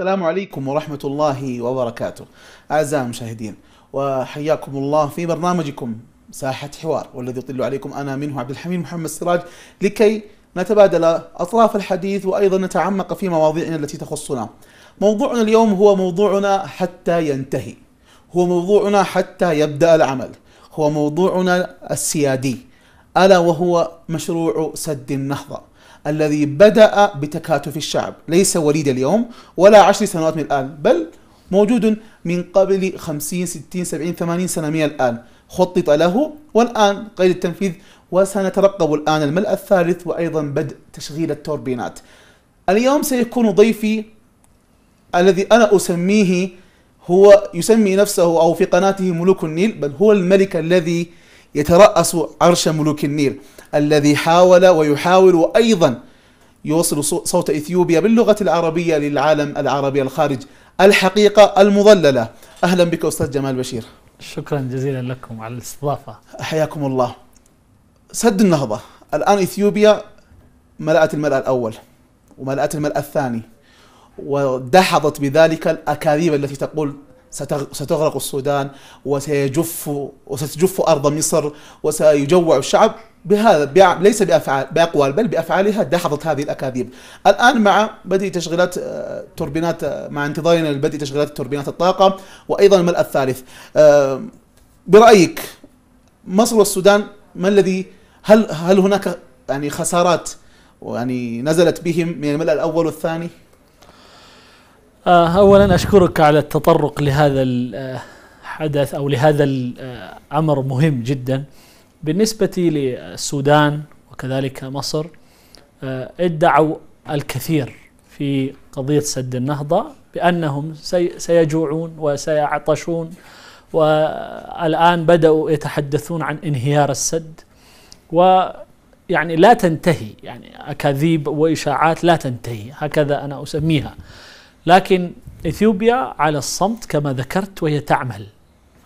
السلام عليكم ورحمة الله وبركاته أعزائي المشاهدين وحياكم الله في برنامجكم ساحة حوار والذي يطل عليكم أنا منه عبد الحميد محمد سراج لكي نتبادل أطراف الحديث وأيضا نتعمق في مواضيعنا التي تخصنا موضوعنا اليوم هو موضوعنا حتى ينتهي هو موضوعنا حتى يبدأ العمل هو موضوعنا السيادي ألا وهو مشروع سد النهضة الذي بدأ بتكاتف الشعب ليس وليد اليوم ولا عشر سنوات من الآن بل موجود من قبل 50 60 70 80 سنة من الآن خطط له والآن قيد التنفيذ وسنترقب الآن الملء الثالث وأيضا بدء تشغيل التوربينات اليوم سيكون ضيفي الذي أنا أسميه هو يسمي نفسه أو في قناته ملوك النيل بل هو الملك الذي يترأس عرش ملوك النيل الذي حاول ويحاول أيضا يوصل صوت إثيوبيا باللغة العربية للعالم العربي الخارج الحقيقة المضللة أهلا بك أستاذ جمال بشير شكرا جزيلا لكم على الاستضافة حياكم الله سد النهضة الآن إثيوبيا ملأت الملأ الأول وملأت الملأ الثاني ودحضت بذلك الأكاذيب التي تقول ستغرق السودان وسيجف وستجف أرض مصر وسيجوع الشعب بهذا ليس بأفعال بأقوال بل بأفعالها دحضت هذه الأكاذيب الآن مع بدء تشغيلات آه، توربينات آه، مع انتظارنا لبدء تشغيلات توربينات الطاقة وأيضا الملأ الثالث آه، برأيك مصر والسودان ما الذي هل هل هناك يعني خسارات يعني نزلت بهم من الملأ الأول والثاني؟ آه، اولا اشكرك على التطرق لهذا الحدث آه، او لهذا الامر آه، مهم جدا بالنسبه للسودان وكذلك مصر ادعوا الكثير في قضيه سد النهضه بانهم سيجوعون وسيعطشون والان بداوا يتحدثون عن انهيار السد و يعني لا تنتهي يعني اكاذيب واشاعات لا تنتهي هكذا انا اسميها لكن إثيوبيا على الصمت كما ذكرت وهي تعمل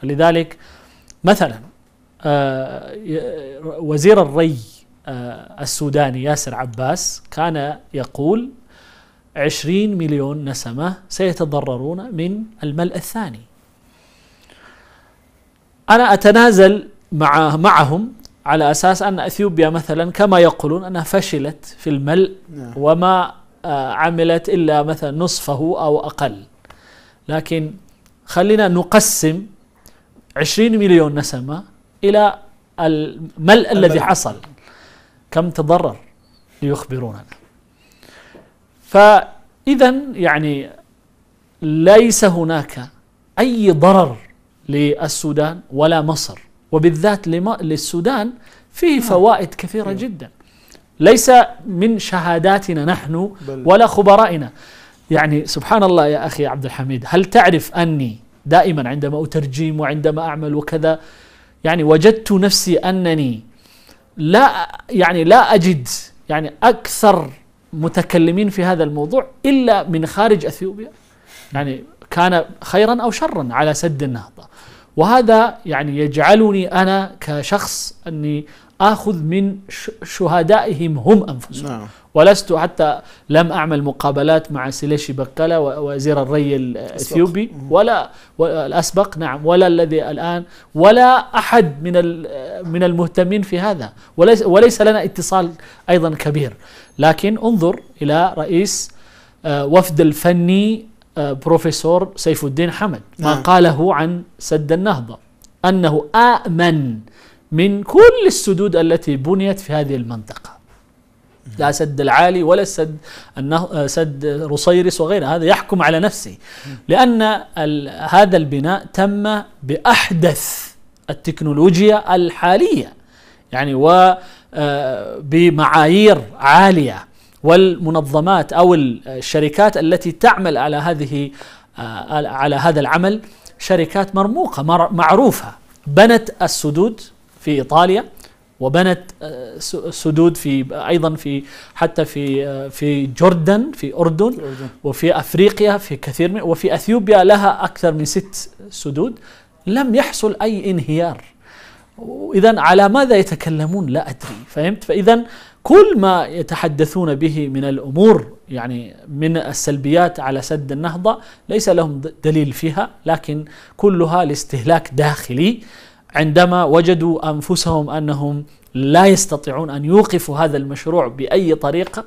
لذلك مثلا آه، وزير الري آه، السوداني ياسر عباس كان يقول 20 مليون نسمة سيتضررون من الملء الثاني أنا أتنازل مع معهم على أساس أن أثيوبيا مثلا كما يقولون أنها فشلت في الملء نعم. وما آه، عملت إلا مثلا نصفه أو أقل لكن خلينا نقسم 20 مليون نسمة إلى الملء الذي حصل كم تضرر ليخبروننا فإذا يعني ليس هناك أي ضرر للسودان ولا مصر وبالذات للسودان فيه نعم. فوائد كثيرة نعم. جدا ليس من شهاداتنا نحن ولا خبرائنا يعني سبحان الله يا أخي عبد الحميد هل تعرف أني دائما عندما أترجم وعندما أعمل وكذا يعني وجدت نفسي أنني لا يعني لا أجد يعني أكثر متكلمين في هذا الموضوع إلا من خارج أثيوبيا يعني كان خيرا أو شرا على سد النهضة وهذا يعني يجعلني أنا كشخص أني آخذ من شهدائهم هم أنفسهم نعم. ولست حتى لم أعمل مقابلات مع سيليشي بكالا وزير الري الأثيوبي ولا الأسبق نعم ولا الذي الآن ولا أحد من من المهتمين في هذا وليس, وليس لنا اتصال أيضا كبير لكن انظر إلى رئيس آه، وفد الفني آه، بروفيسور سيف الدين حمد ما نعم. قاله عن سد النهضة أنه آمن من كل السدود التي بنيت في هذه المنطقة لا سد العالي ولا السد سد رصيرس وغيره هذا يحكم على نفسه لأن هذا البناء تم بأحدث التكنولوجيا الحالية يعني و آه، بمعايير عالية والمنظمات أو الشركات التي تعمل على هذه آه، على هذا العمل شركات مرموقة معروفة بنت السدود في ايطاليا وبنت آه، سدود في ايضا في حتى في آه، في جوردن في اردن وفي افريقيا في كثير من وفي اثيوبيا لها اكثر من ست سدود لم يحصل اي انهيار اذا على ماذا يتكلمون لا ادري فهمت فاذا كل ما يتحدثون به من الامور يعني من السلبيات على سد النهضه ليس لهم دليل فيها لكن كلها لاستهلاك داخلي عندما وجدوا انفسهم انهم لا يستطيعون ان يوقفوا هذا المشروع باي طريقه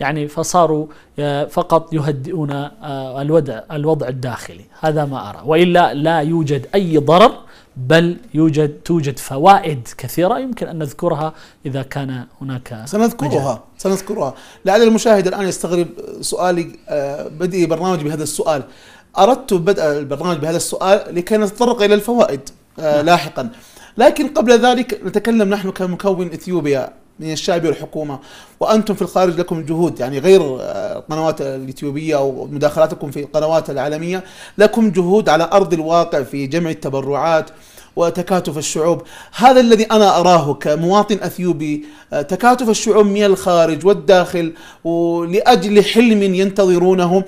يعني فصاروا آه، فقط يهدئون آه، الوضع الوضع الداخلي هذا ما ارى والا لا يوجد اي ضرر بل يوجد توجد فوائد كثيره يمكن ان نذكرها اذا كان هناك سنذكرها مجال. سنذكرها لعل المشاهد الان يستغرب سؤالي آه، بدي برنامج بهذا السؤال اردت بدء البرنامج بهذا السؤال لكي نتطرق الى الفوائد آه، لاحقا لكن قبل ذلك نتكلم نحن كمكون إثيوبيا من الشعب والحكومة وأنتم في الخارج لكم جهود يعني غير القنوات آه، اليوتيوبية ومداخلاتكم في القنوات العالمية لكم جهود على أرض الواقع في جمع التبرعات وتكاتف الشعوب هذا الذي أنا أراه كمواطن أثيوبي آه، تكاتف الشعوب من الخارج والداخل لأجل حلم ينتظرونه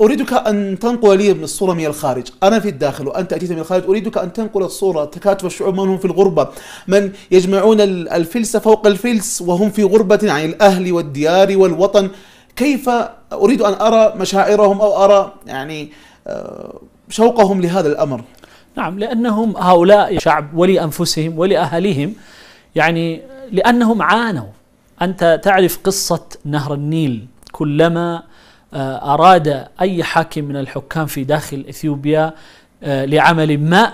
أريدك أن تنقل لي من الصورة من الخارج أنا في الداخل وأنت أتيت من الخارج أريدك أن تنقل الصورة تكاتف الشعوب من هم في الغربة من يجمعون الفلس فوق الفلس وهم في غربة عن الأهل والديار والوطن كيف أريد أن أرى مشاعرهم أو أرى يعني آه، شوقهم لهذا الأمر نعم لأنهم هؤلاء شعب ولأنفسهم ولاهاليهم يعني لأنهم عانوا أنت تعرف قصة نهر النيل كلما آه، أراد أي حاكم من الحكام في داخل إثيوبيا آه، لعمل ما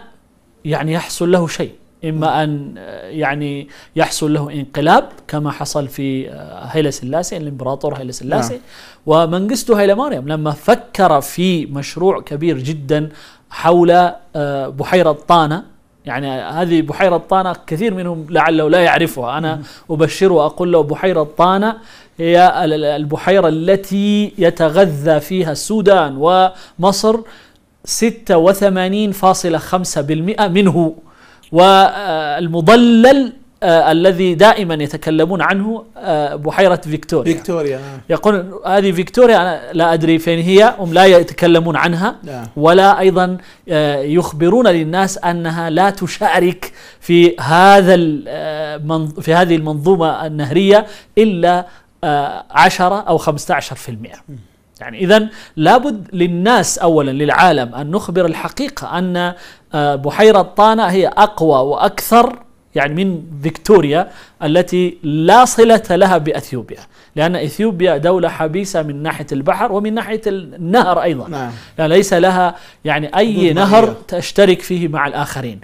يعني يحصل له شيء إما أن آه، يعني يحصل له انقلاب كما حصل في هيلا سلاسي الإمبراطور هيلا سلاسي نعم. ومنجستو هيلة مريم لما فكر في مشروع كبير جدا حول بحيرة طانة يعني هذه بحيرة طانة كثير منهم لعله لا يعرفها أنا أبشره وأقول له بحيرة طانة هي البحيرة التي يتغذى فيها السودان ومصر 86.5% منه والمضلل آه الذي دائما يتكلمون عنه آه بحيرة فيكتوريا فيكتوريا آه. يقول هذه فيكتوريا أنا لا أدري فين هي هم لا يتكلمون عنها آه. ولا أيضا آه يخبرون للناس أنها لا تشارك في هذا آه، في هذه المنظومة النهرية إلا 10 آه، أو 15% يعني إذا لابد للناس أولا للعالم أن نخبر الحقيقة أن آه، بحيرة طانة هي أقوى وأكثر يعني من فيكتوريا التي لا صلة لها بأثيوبيا لأن إثيوبيا دولة حبيسة من ناحية البحر ومن ناحية النهر أيضا نعم. لأن ليس لها يعني أي نهر تشترك فيه مع الآخرين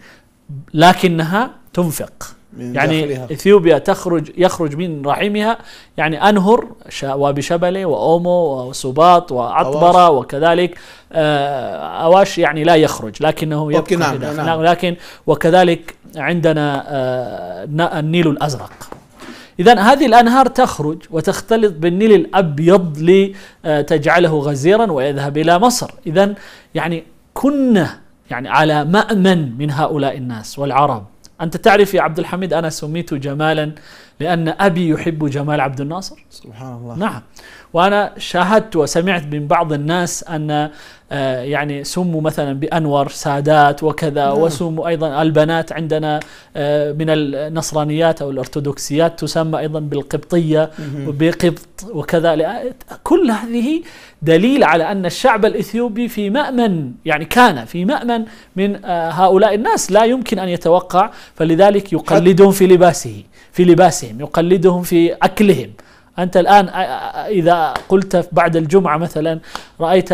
لكنها تنفق من يعني داخلها. اثيوبيا تخرج يخرج من رحمها يعني انهر وبشبله واومو وسباط وعطبره أواش. وكذلك آه، اواش يعني لا يخرج لكنه يبقى نعم. نعم. لكن وكذلك عندنا آه، النيل الازرق إذا هذه الأنهار تخرج وتختلط بالنيل الأبيض لتجعله آه، غزيرا ويذهب إلى مصر إذا يعني كنا يعني على مأمن من هؤلاء الناس والعرب أنت تعرف يا عبد الحميد أنا سميت جمالا لأن أبي يحب جمال عبد الناصر سبحان الله نعم وأنا شاهدت وسمعت من بعض الناس أن آه، يعني سموا مثلا بانور سادات وكذا نعم. وسموا ايضا البنات عندنا آه، من النصرانيات او الارثوذكسيات تسمى ايضا بالقبطيه وبقبط وكذا كل هذه دليل على ان الشعب الاثيوبي في مامن يعني كان في مامن من آه، هؤلاء الناس لا يمكن ان يتوقع فلذلك يقلدهم في لباسه في لباسهم يقلدهم في اكلهم أنت الآن إذا قلت بعد الجمعة مثلا رأيت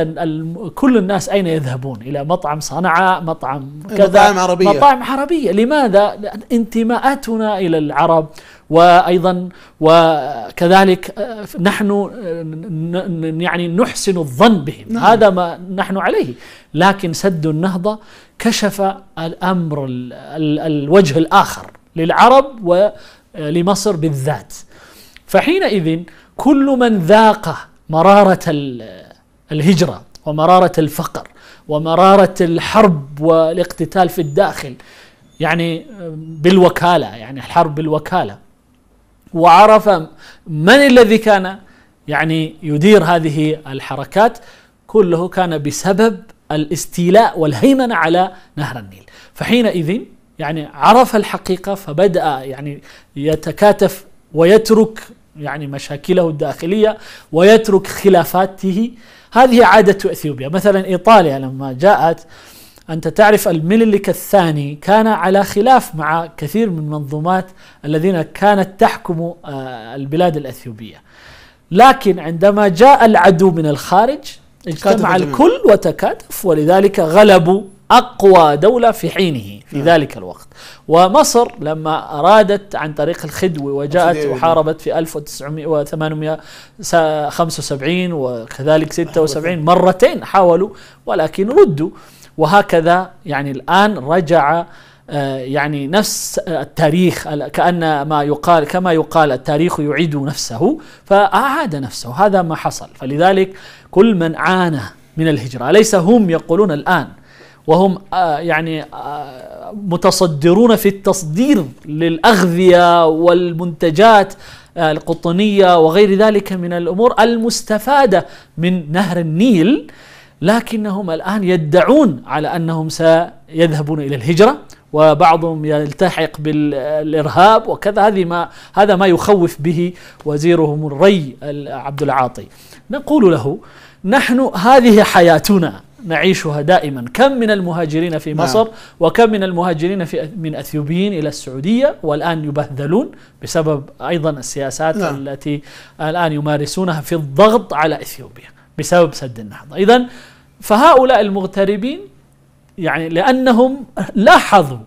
كل الناس أين يذهبون إلى مطعم صنعاء مطعم كذا مطاعم عربية مطاعم عربية لماذا؟ لأن انتماءاتنا إلى العرب وايضا وكذلك نحن يعني نحسن الظن بهم نعم. هذا ما نحن عليه لكن سد النهضه كشف الامر الوجه الاخر للعرب ولمصر بالذات فحينئذ كل من ذاق مرارة الهجرة ومرارة الفقر ومرارة الحرب والاقتتال في الداخل يعني بالوكالة يعني الحرب بالوكالة وعرف من الذي كان يعني يدير هذه الحركات كله كان بسبب الاستيلاء والهيمنة على نهر النيل فحينئذ يعني عرف الحقيقة فبدأ يعني يتكاتف ويترك يعني مشاكله الداخلية ويترك خلافاته هذه عادة أثيوبيا مثلا إيطاليا لما جاءت أنت تعرف الملك الثاني كان على خلاف مع كثير من منظومات الذين كانت تحكم آه، البلاد الأثيوبية لكن عندما جاء العدو من الخارج اجتمع الكل وتكاتف ولذلك غلبوا أقوى دولة في حينه في نعم. ذلك الوقت ومصر لما أرادت عن طريق الخدوة وجاءت وحاربت في 1875 وكذلك 76 مرتين حاولوا ولكن ردوا وهكذا يعني الآن رجع آه، يعني نفس التاريخ كأن ما يقال كما يقال التاريخ يعيد نفسه فأعاد نفسه هذا ما حصل فلذلك كل من عانى من الهجرة ليس هم يقولون الآن وهم آه، يعني آه، متصدرون في التصدير للأغذية والمنتجات آه، القطنية وغير ذلك من الأمور المستفادة من نهر النيل لكنهم الآن يدعون على أنهم سيذهبون إلى الهجرة وبعضهم يلتحق بالارهاب وكذا هذه ما هذا ما يخوف به وزيرهم الري عبد العاطي نقول له نحن هذه حياتنا نعيشها دائما كم من المهاجرين في نعم. مصر نعم. وكم من المهاجرين في من أثيوبيين إلى السعودية والآن يبهذلون بسبب أيضا السياسات نعم. التي الآن يمارسونها في الضغط على أثيوبيا بسبب سد النهضة إذا فهؤلاء المغتربين يعني لأنهم لاحظوا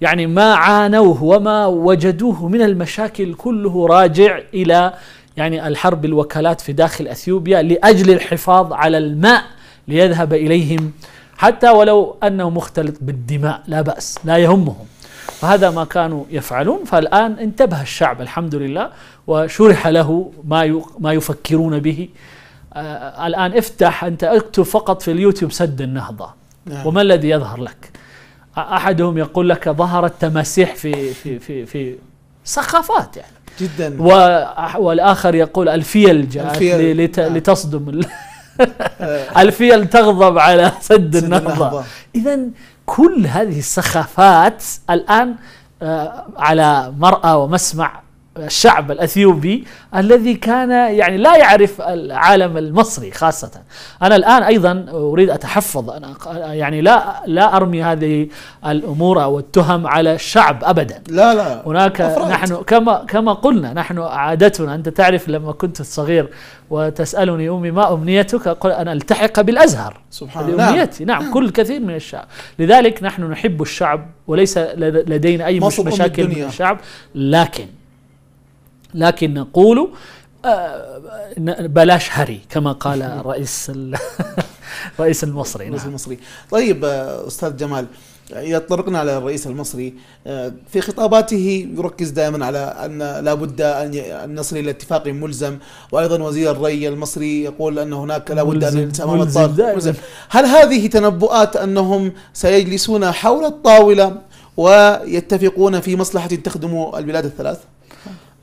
يعني ما عانوه وما وجدوه من المشاكل كله راجع إلى يعني الحرب الوكالات في داخل أثيوبيا لأجل الحفاظ على الماء ليذهب إليهم حتى ولو أنه مختلط بالدماء لا بأس لا يهمهم فهذا ما كانوا يفعلون فالآن انتبه الشعب الحمد لله وشرح له ما ما يفكرون به آه الآن افتح أنت اكتب فقط في اليوتيوب سد النهضة نعم. وما الذي يظهر لك أحدهم يقول لك ظهرت تماسيح في في في في سخافات يعني جدا والآخر يقول الفيل جاءت الفيل. نعم. لتصدم الفيل تغضب على سد النهضة إذا كل هذه السخافات الآن آه، على مرأى ومسمع الشعب الاثيوبي الذي كان يعني لا يعرف العالم المصري خاصه انا الان ايضا اريد اتحفظ أنا يعني لا لا ارمي هذه الامور او التهم على الشعب ابدا لا لا هناك أفرأت. نحن كما كما قلنا نحن عادتنا انت تعرف لما كنت صغير وتسالني امي ما امنيتك اقول ان التحق بالازهر سبحان الله امنيتي نعم. نعم كل كثير من الشعب لذلك نحن نحب الشعب وليس لدينا اي مشاكل من الشعب لكن لكن نقول آه، بلاش هري كما قال الرئيس الرئيس المصري الرئيس نعم. المصري طيب آه، استاذ جمال إذا على الرئيس المصري آه، في خطاباته يركز دائما على أن لابد أن نصل إلى اتفاق ملزم وأيضا وزير الري المصري يقول أن هناك لابد أن أمام الطاولة ملزم هل هذه تنبؤات أنهم سيجلسون حول الطاولة ويتفقون في مصلحة تخدم البلاد الثلاث؟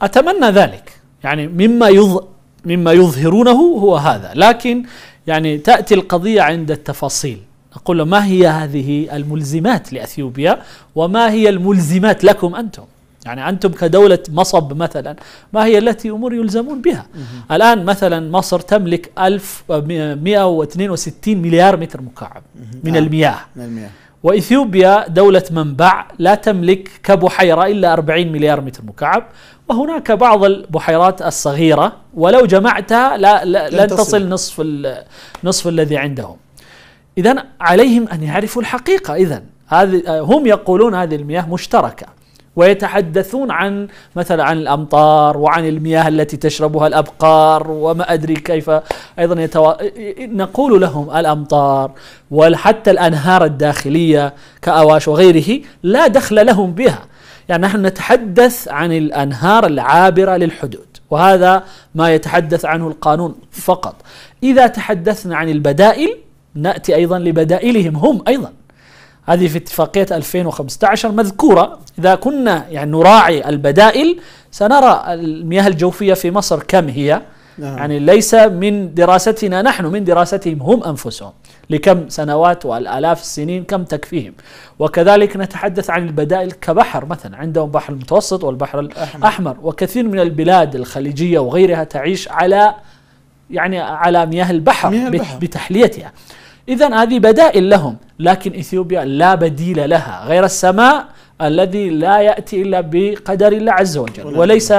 أتمنى ذلك يعني مما يظ... مما يظهرونه هو هذا لكن يعني تأتي القضية عند التفاصيل نقول ما هي هذه الملزمات لأثيوبيا وما هي الملزمات لكم أنتم يعني أنتم كدولة مصب مثلا ما هي التي أمور يلزمون بها مه. الآن مثلا مصر تملك 1162 مليار متر مكعب من آه. المياه, من المياه. وإثيوبيا دولة منبع لا تملك كبحيرة إلا 40 مليار متر مكعب وهناك بعض البحيرات الصغيرة ولو جمعتها لا, لا لن تصل نصف نصف الذي عندهم إذا عليهم أن يعرفوا الحقيقة إذا هم يقولون هذه المياه مشتركة ويتحدثون عن مثلا عن الامطار وعن المياه التي تشربها الابقار وما ادري كيف ايضا يتوا... نقول لهم الامطار وحتى الانهار الداخليه كاواش وغيره لا دخل لهم بها يعني نحن نتحدث عن الانهار العابره للحدود وهذا ما يتحدث عنه القانون فقط اذا تحدثنا عن البدائل ناتي ايضا لبدائلهم هم ايضا هذه في اتفاقية 2015 مذكورة إذا كنا يعني نراعي البدائل سنرى المياه الجوفية في مصر كم هي نعم. يعني ليس من دراستنا نحن من دراستهم هم أنفسهم لكم سنوات والآلاف السنين كم تكفيهم وكذلك نتحدث عن البدائل كبحر مثلا عندهم بحر المتوسط والبحر الأحمر, أحمر. وكثير من البلاد الخليجية وغيرها تعيش على يعني على مياه البحر, مياه البحر. بتحليتها إذا هذه بدائل لهم لكن إثيوبيا لا بديل لها غير السماء الذي لا يأتي إلا بقدر الله عز وجل وليس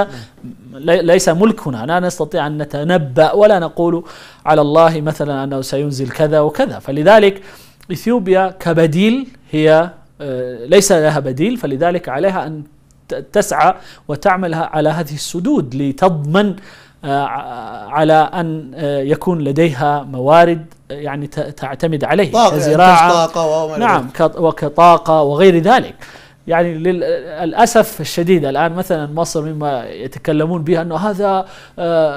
ليس ملكنا لا نستطيع أن نتنبأ ولا نقول على الله مثلا أنه سينزل كذا وكذا فلذلك إثيوبيا كبديل هي آه، ليس لها بديل فلذلك عليها أن تسعى وتعمل على هذه السدود لتضمن آه، على أن آه، يكون لديها موارد آه، يعني تعتمد عليه طاقة يعني كزراعة طاقة نعم وكطاقة وغير ذلك يعني للأسف الشديد الآن مثلا مصر مما يتكلمون به أنه هذا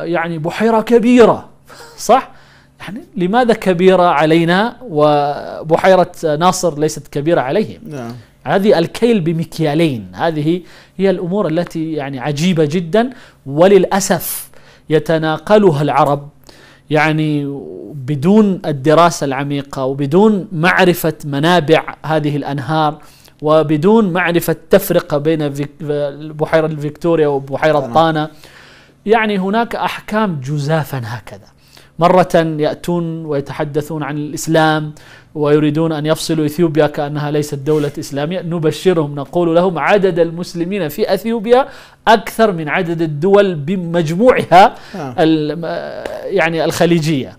يعني بحيرة كبيرة صح؟ يعني لماذا كبيرة علينا وبحيرة ناصر ليست كبيرة عليهم نعم. هذه الكيل بمكيالين هذه هي الأمور التي يعني عجيبة جدا وللأسف يتناقلها العرب يعني بدون الدراسة العميقة وبدون معرفة منابع هذه الأنهار وبدون معرفة تفرقة بين بحيرة الفيكتوريا وبحيرة طانا يعني هناك أحكام جزافا هكذا مرة يأتون ويتحدثون عن الإسلام ويريدون أن يفصلوا إثيوبيا كأنها ليست دولة إسلامية نبشرهم نقول لهم عدد المسلمين في أثيوبيا أكثر من عدد الدول بمجموعها آه. يعني الخليجية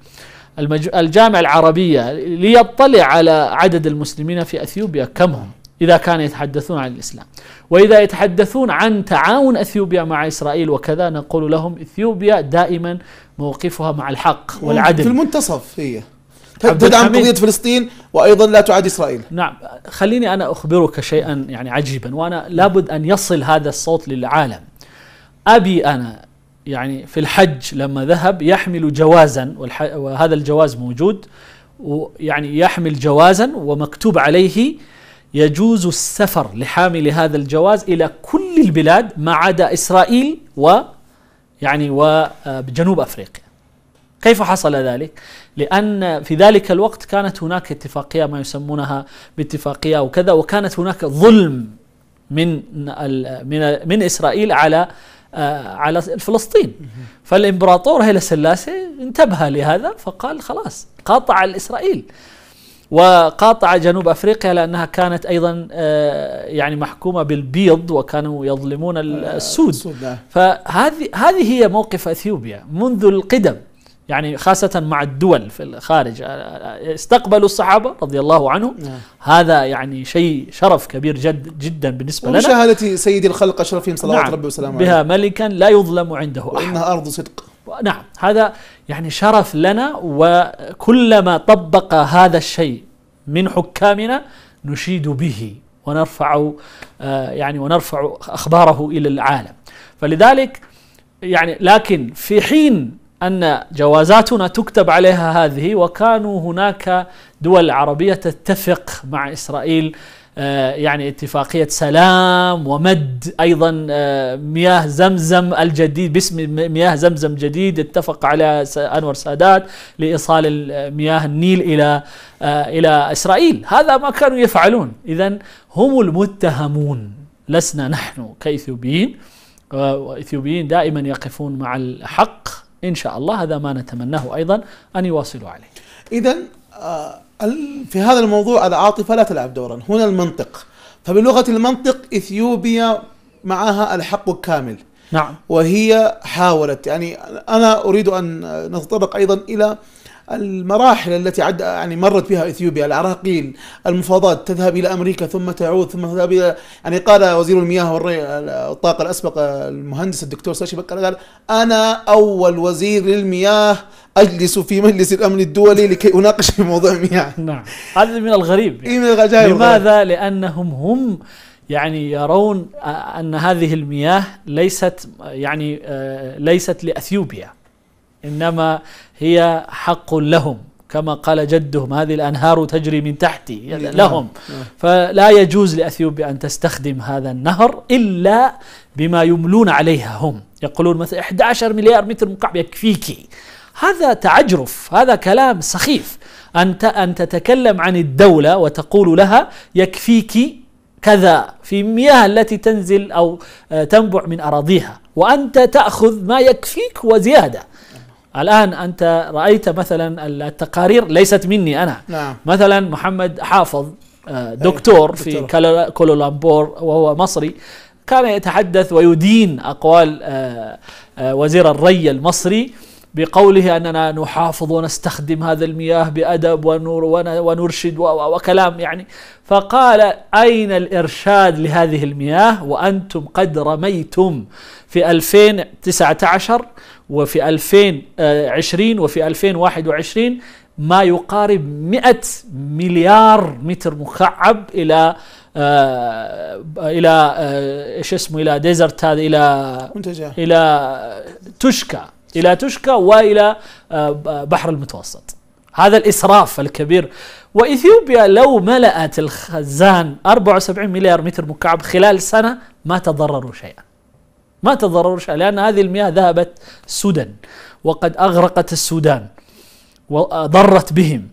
الجامعة العربية ليطلع على عدد المسلمين في أثيوبيا كم هم إذا كانوا يتحدثون عن الإسلام وإذا يتحدثون عن تعاون أثيوبيا مع إسرائيل وكذا نقول لهم إثيوبيا دائما موقفها مع الحق آه، والعدل في المنتصف هي طيب، تدعم قضية فلسطين وأيضا لا تعاد إسرائيل نعم خليني أنا أخبرك شيئا يعني عجيبا وأنا لابد أن يصل هذا الصوت للعالم أبي أنا يعني في الحج لما ذهب يحمل جوازا وهذا الجواز موجود ويعني يحمل جوازا ومكتوب عليه يجوز السفر لحامل هذا الجواز إلى كل البلاد ما عدا إسرائيل و يعني وجنوب آه، أفريقيا كيف حصل ذلك؟ لأن في ذلك الوقت كانت هناك اتفاقية ما يسمونها باتفاقية وكذا وكانت هناك ظلم من من من إسرائيل على آه، على فلسطين فالإمبراطور هيلا سلاسي انتبه لهذا فقال خلاص قاطع الإسرائيل وقاطع جنوب افريقيا لانها كانت ايضا آه، يعني محكومه بالبيض وكانوا يظلمون آه، السود نعم. فهذه هذه هي موقف اثيوبيا منذ القدم يعني خاصة مع الدول في الخارج استقبلوا الصحابة رضي الله عنهم نعم. هذا يعني شيء شرف كبير جد جدا بالنسبة لنا ومشاهدة سيد الخلق أشرفهم صلوات نعم ربي وسلامه بها عليه. ملكا لا يظلم عنده أحد وإنها أرض صدق نعم هذا يعني شرف لنا وكلما طبق هذا الشيء من حكامنا نشيد به ونرفع آه، يعني ونرفع أخباره إلى العالم فلذلك يعني لكن في حين أن جوازاتنا تكتب عليها هذه وكانوا هناك دول عربية تتفق مع إسرائيل آه، يعني اتفاقية سلام ومد أيضا آه، مياه زمزم الجديد باسم مياه زمزم جديد اتفق على أنور سادات لإيصال مياه النيل إلى آه، إلى إسرائيل هذا ما كانوا يفعلون إذا هم المتهمون لسنا نحن كإثيوبيين وإثيوبيين دائما يقفون مع الحق إن شاء الله هذا ما نتمناه أيضا أن يواصلوا عليه إذا آه، في هذا الموضوع العاطفة لا تلعب دورا هنا المنطق فبلغة المنطق إثيوبيا معها الحق الكامل نعم وهي حاولت يعني أنا أريد أن نتطرق أيضا إلى المراحل التي عد يعني مرت بها اثيوبيا العراقيل المفاوضات تذهب الى امريكا ثم تعود ثم تذهب الى يعني قال وزير المياه والطاقه الاسبق المهندس الدكتور ساشي بكر قال انا اول وزير للمياه اجلس في مجلس الامن الدولي لكي اناقش في موضوع المياه نعم هذا من الغريب يعني. من الغريب لماذا؟ لانهم هم يعني يرون ان هذه المياه ليست يعني آه، ليست لاثيوبيا إنما هي حق لهم كما قال جدهم هذه الأنهار تجري من تحتي إيه، يعني نعم، لهم نعم. فلا يجوز لأثيوبيا أن تستخدم هذا النهر إلا بما يملون عليها هم يقولون مثلا 11 مليار متر مكعب يكفيكي هذا تعجرف هذا كلام سخيف أنت أن تتكلم عن الدولة وتقول لها يكفيك كذا في المياه التي تنزل أو آه، تنبع من أراضيها وأنت تأخذ ما يكفيك وزيادة الآن أنت رأيت مثلا التقارير ليست مني أنا نعم. مثلا محمد حافظ آه، دكتور في كولولامبور وهو مصري كان يتحدث ويدين أقوال آه، آه، وزير الري المصري بقوله أننا نحافظ ونستخدم هذا المياه بأدب ونور ونرشد وكلام يعني فقال أين الإرشاد لهذه المياه وأنتم قد رميتم في 2019 وفي 2020 وفي 2021 ما يقارب 100 مليار متر مكعب الى آه الى آه، ايش آه اسمه الى ديزرت هذا الى منتجع. الى تشكى إلى تشكى وإلى آه، بحر المتوسط هذا الإسراف الكبير وإثيوبيا لو ملأت الخزان 74 مليار متر مكعب خلال سنة ما تضرروا شيئا ما تضرروا شيئا لأن هذه المياه ذهبت سدى وقد أغرقت السودان وضرت بهم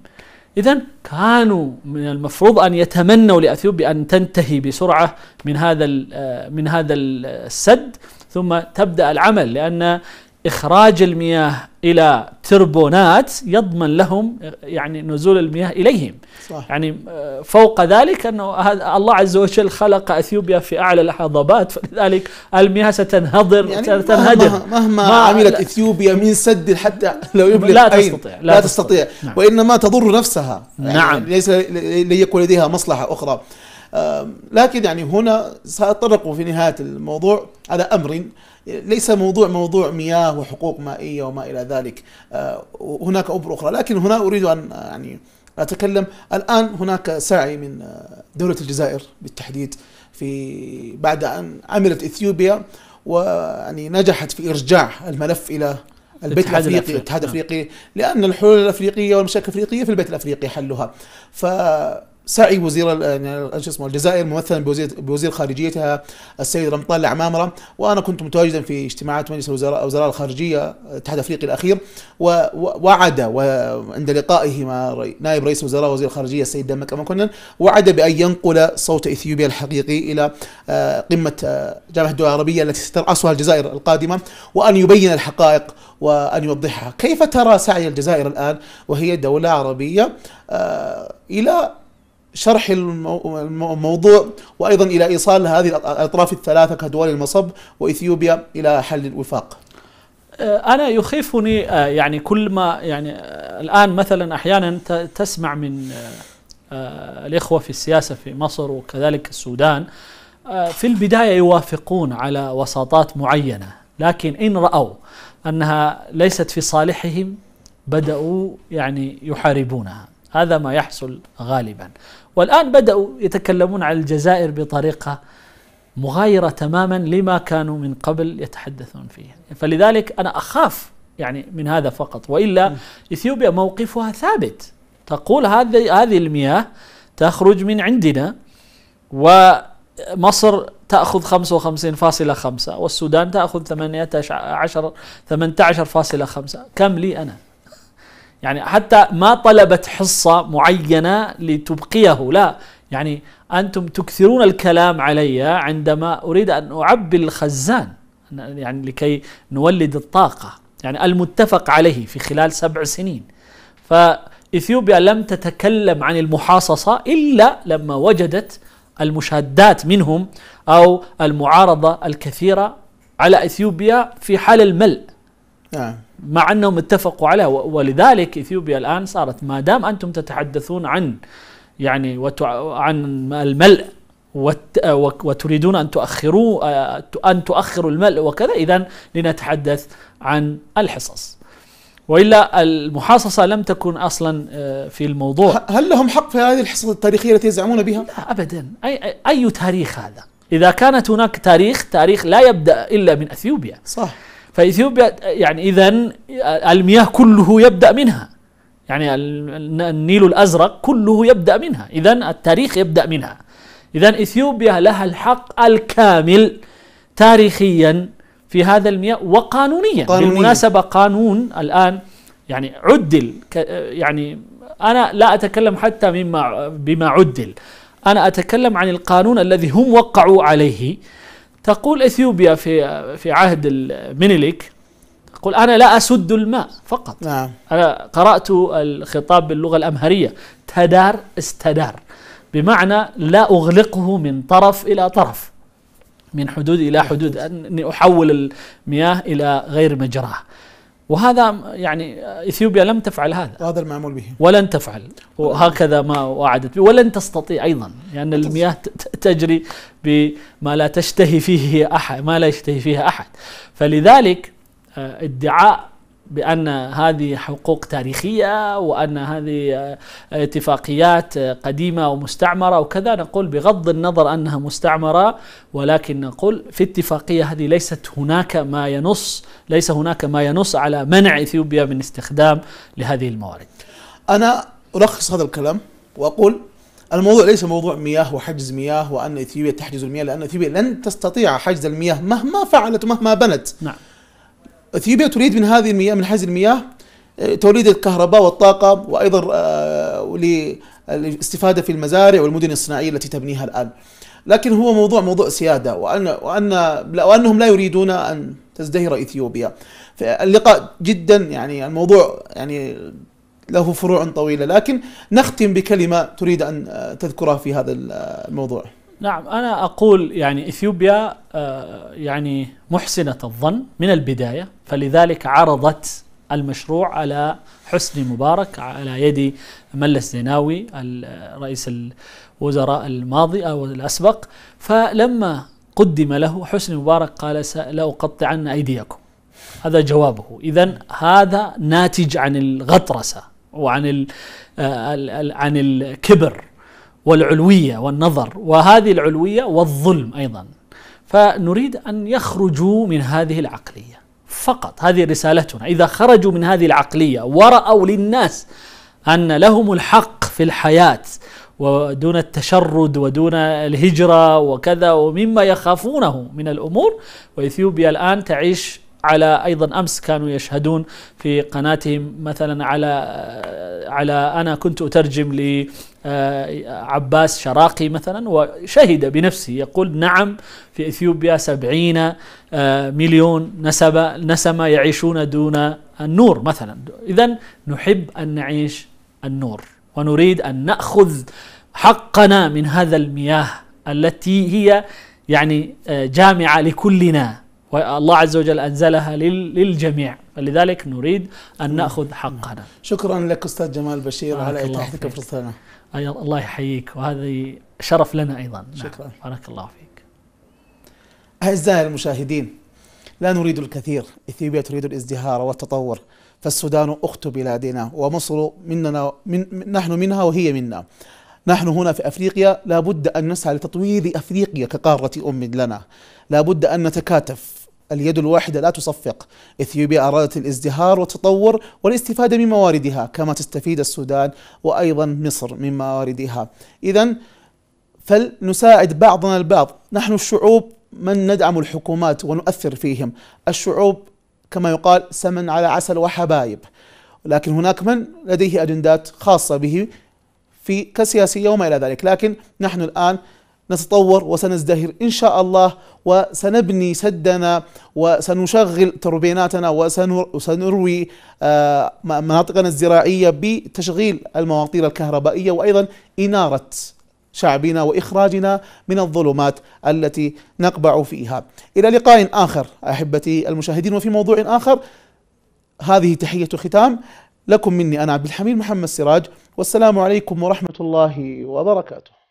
إذا كانوا من المفروض أن يتمنوا لأثيوبيا أن تنتهي بسرعة من هذا آه، من هذا آه، السد ثم تبدأ العمل لأن إخراج المياه إلى تربونات يضمن لهم يعني نزول المياه إليهم صح. يعني آه، فوق ذلك أنه الله عز وجل خلق أثيوبيا في أعلى الحضبات فلذلك المياه ستنهضر يعني ستنهدر مهما, مهما ما عملت إثيوبيا من سد حتى لو يبلغ لا تستطيع لا, لا تستطيع, تستطيع. نعم. وإنما تضر نفسها يعني نعم ليس ليكن لديها مصلحة أخرى لكن يعني هنا سأتطرق في نهاية الموضوع على أمر ليس موضوع موضوع مياه وحقوق مائيه وما الى ذلك آه، هناك امور اخرى لكن هنا اريد ان آه، يعني اتكلم الان هناك سعي من آه، دوله الجزائر بالتحديد في بعد ان عملت اثيوبيا ويعني نجحت في ارجاع الملف الى البيت الافريقي الاتحاد نعم. الافريقي لان الحلول الافريقيه والمشاكل الافريقيه في البيت الافريقي حلها ف سعي وزير يعني شو اسمه الجزائر ممثلا بوزير بوزير خارجيتها السيد رمطان العمامره وانا كنت متواجدا في اجتماعات مجلس الوزراء وزراء الخارجيه الاتحاد الافريقي الاخير ووعد وعند لقائه مع نائب رئيس الوزراء وزير الخارجيه السيد دمك أمكنن وعد بان ينقل صوت اثيوبيا الحقيقي الى آه، قمه آه، جامعه الدول العربيه التي سترأسها الجزائر القادمه وان يبين الحقائق وأن يوضحها كيف ترى سعي الجزائر الآن وهي دولة عربية آه، إلى شرح الموضوع وايضا الى ايصال هذه الاطراف الثلاثه كدول المصب واثيوبيا الى حل الوفاق. آه، انا يخيفني آه، يعني كل ما يعني آه، الان مثلا احيانا تسمع من الاخوه في السياسه في مصر وكذلك السودان في البدايه يوافقون على وساطات معينه لكن ان راوا انها ليست في صالحهم بداوا يعني يحاربونها هذا ما يحصل غالبا والآن بدأوا يتكلمون على الجزائر بطريقة مغايرة تماما لما كانوا من قبل يتحدثون فيه فلذلك أنا أخاف يعني من هذا فقط وإلا م. إثيوبيا موقفها ثابت تقول هذه هذه المياه تخرج من عندنا ومصر تأخذ 55.5 والسودان تأخذ 18 18.5 كم لي أنا يعني حتى ما طلبت حصة معينة لتبقيه لا يعني أنتم تكثرون الكلام علي عندما أريد أن أعبي الخزان يعني لكي نولد الطاقة يعني المتفق عليه في خلال سبع سنين فإثيوبيا لم تتكلم عن المحاصصة إلا لما وجدت المشادات منهم أو المعارضة الكثيرة على إثيوبيا في حال الملء نعم مع انهم اتفقوا عليها ولذلك اثيوبيا الان صارت ما دام انتم تتحدثون عن يعني عن الملء وتريدون ان تؤخروا آه، ان تؤخروا الملء وكذا اذا لنتحدث عن الحصص. والا المحاصصه لم تكن اصلا آه، في الموضوع. هل لهم حق في هذه الحصص التاريخيه التي يزعمون بها؟ لا ابدا، اي اي تاريخ هذا؟ اذا كانت هناك تاريخ، تاريخ لا يبدا الا من اثيوبيا. صح. فاثيوبيا يعني اذا المياه كله يبدا منها يعني النيل الازرق كله يبدا منها اذا التاريخ يبدا منها اذا اثيوبيا لها الحق الكامل تاريخيا في هذا المياه وقانونيا قانونية. بالمناسبه قانون الان يعني عدل يعني انا لا اتكلم حتى مما بما عدل انا اتكلم عن القانون الذي هم وقعوا عليه تقول اثيوبيا في في عهد المينيليك تقول انا لا اسد الماء فقط نعم. انا قرات الخطاب باللغه الامهريه تدار استدار بمعنى لا اغلقه من طرف الى طرف من حدود الى حدود اني احول المياه الى غير مجراها وهذا يعني اثيوبيا لم تفعل هذا وهذا المعمول به ولن تفعل وهكذا ما وعدت به ولن تستطيع ايضا لان يعني المياه تجري بما لا تشتهي فيه احد ما لا يشتهي فيه احد فلذلك آه، ادعاء بأن هذه حقوق تاريخية وأن هذه اتفاقيات قديمة ومستعمرة وكذا نقول بغض النظر أنها مستعمرة ولكن نقول في اتفاقية هذه ليست هناك ما ينص ليس هناك ما ينص على منع إثيوبيا من استخدام لهذه الموارد أنا ألخص هذا الكلام وأقول الموضوع ليس موضوع مياه وحجز مياه وأن إثيوبيا تحجز المياه لأن إثيوبيا لن تستطيع حجز المياه مهما فعلت ومهما بنت نعم اثيوبيا تريد من هذه المياه من هذه المياه آه، توليد الكهرباء والطاقه وايضا آه، للاستفاده في المزارع والمدن الصناعيه التي تبنيها الان. لكن هو موضوع موضوع سياده وان وان وانهم لا يريدون ان تزدهر اثيوبيا. فاللقاء جدا يعني الموضوع يعني له فروع طويله لكن نختم بكلمه تريد ان آه، تذكرها في هذا الموضوع. نعم أنا أقول يعني إثيوبيا آه، يعني محسنة الظن من البداية فلذلك عرضت المشروع على حسني مبارك على يد ملس زيناوي رئيس الوزراء الماضي أو الأسبق فلما قدم له حسني مبارك قال لأقطعن أيديكم هذا جوابه إذا هذا ناتج عن الغطرسة وعن الـ آه، عن الكبر والعلويه والنظر وهذه العلويه والظلم ايضا فنريد ان يخرجوا من هذه العقليه فقط هذه رسالتنا اذا خرجوا من هذه العقليه وراوا للناس ان لهم الحق في الحياه ودون التشرد ودون الهجره وكذا ومما يخافونه من الامور واثيوبيا الان تعيش على ايضا امس كانوا يشهدون في قناتهم مثلا على على انا كنت اترجم ل آه، عباس شراقي مثلا وشهد بنفسه يقول نعم في اثيوبيا سبعين آه، مليون نسبة نسمة يعيشون دون النور مثلا اذا نحب ان نعيش النور ونريد ان ناخذ حقنا من هذا المياه التي هي يعني آه، جامعه لكلنا والله عز وجل أنزلها للجميع فلذلك نريد أن نأخذ حقنا شكرا لك أستاذ جمال بشير على إطاعتك فرصتنا الله يحييك وهذه شرف لنا أيضا نعم. شكرا نعم. بارك الله فيك أعزائي المشاهدين لا نريد الكثير إثيوبيا تريد الازدهار والتطور فالسودان أخت بلادنا ومصر مننا من نحن منها وهي منا نحن هنا في أفريقيا لابد أن نسعى لتطوير أفريقيا كقارة أم لنا لابد أن نتكاتف اليد الواحدة لا تصفق إثيوبيا أرادت الازدهار والتطور والاستفادة من مواردها كما تستفيد السودان وأيضا مصر من مواردها إذا فلنساعد بعضنا البعض نحن الشعوب من ندعم الحكومات ونؤثر فيهم الشعوب كما يقال سمن على عسل وحبايب لكن هناك من لديه أجندات خاصة به في كسياسية وما إلى ذلك لكن نحن الآن نتطور وسنزدهر إن شاء الله وسنبني سدنا وسنشغل تربيناتنا وسنروي آه، مناطقنا الزراعية بتشغيل المواطير الكهربائية وأيضا إنارة شعبنا واخراجنا من الظلمات التي نقبع فيها. الى لقاء اخر احبتي المشاهدين وفي موضوع اخر هذه تحيه ختام لكم مني أنا عبد الحميد محمد سراج والسلام عليكم ورحمة الله وبركاته